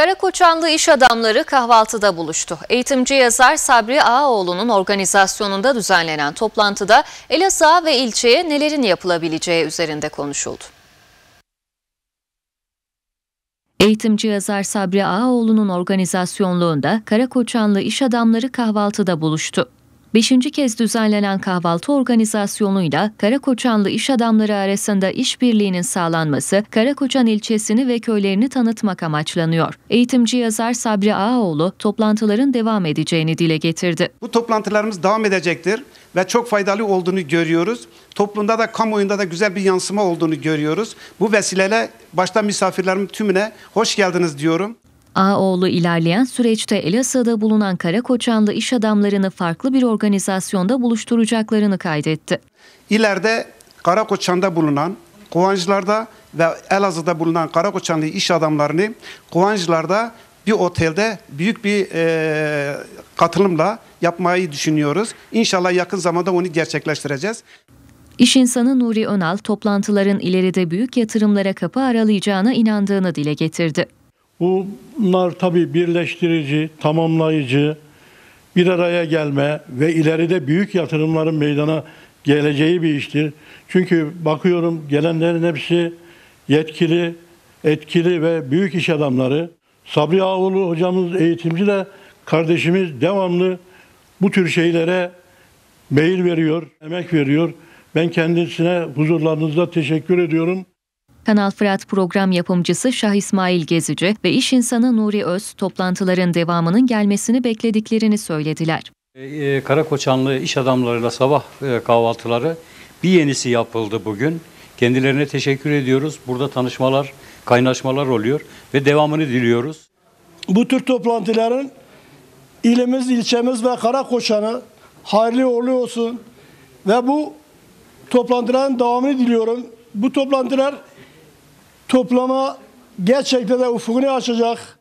Karakoçanlı iş adamları kahvaltıda buluştu. Eğitimci yazar Sabri Ağaoğlu'nun organizasyonunda düzenlenen toplantıda Elazığ ve ilçeye nelerin yapılabileceği üzerinde konuşuldu. Eğitimci yazar Sabri Ağaoğlu'nun organizasyonluğunda Karakoçanlı iş adamları kahvaltıda buluştu. Beşinci kez düzenlenen kahvaltı organizasyonuyla Karakoçanlı iş adamları arasında işbirliğinin sağlanması, Karakoçan ilçesini ve köylerini tanıtmak amaçlanıyor. Eğitimci yazar Sabri Ağaoğlu toplantıların devam edeceğini dile getirdi. Bu toplantılarımız devam edecektir ve çok faydalı olduğunu görüyoruz. Toplumda da kamuoyunda da güzel bir yansıma olduğunu görüyoruz. Bu vesileyle başta misafirlerim tümüne hoş geldiniz diyorum. Ağoğlu ilerleyen süreçte Elazığ'da bulunan Karakoçanlı iş adamlarını farklı bir organizasyonda buluşturacaklarını kaydetti. İleride Karakoçan'da bulunan Kuvancılar'da ve Elazığ'da bulunan Karakoçanlı iş adamlarını Kuvancılar'da bir otelde büyük bir e, katılımla yapmayı düşünüyoruz. İnşallah yakın zamanda onu gerçekleştireceğiz. İş insanı Nuri Önal toplantıların ileride büyük yatırımlara kapı aralayacağına inandığını dile getirdi. Bunlar tabii birleştirici, tamamlayıcı, bir araya gelme ve ileride büyük yatırımların meydana geleceği bir iştir. Çünkü bakıyorum gelenlerin hepsi yetkili, etkili ve büyük iş adamları. Sabri Ağoğlu hocamız eğitimci de kardeşimiz devamlı bu tür şeylere meyil veriyor, emek veriyor. Ben kendisine huzurlarınızda teşekkür ediyorum. Kanal Fırat program yapımcısı Şah İsmail Gezici ve iş insanı Nuri Öz toplantıların devamının gelmesini beklediklerini söylediler. E, e, Karakoçanlı iş adamlarıyla sabah e, kahvaltıları bir yenisi yapıldı bugün. Kendilerine teşekkür ediyoruz. Burada tanışmalar, kaynaşmalar oluyor ve devamını diliyoruz. Bu tür toplantıların ilimiz, ilçemiz ve Karakoçan'ı hayırlı uğurlu olsun ve bu toplantıların devamını diliyorum. Bu toplantılar toplama gerçekten de ufkunu açacak.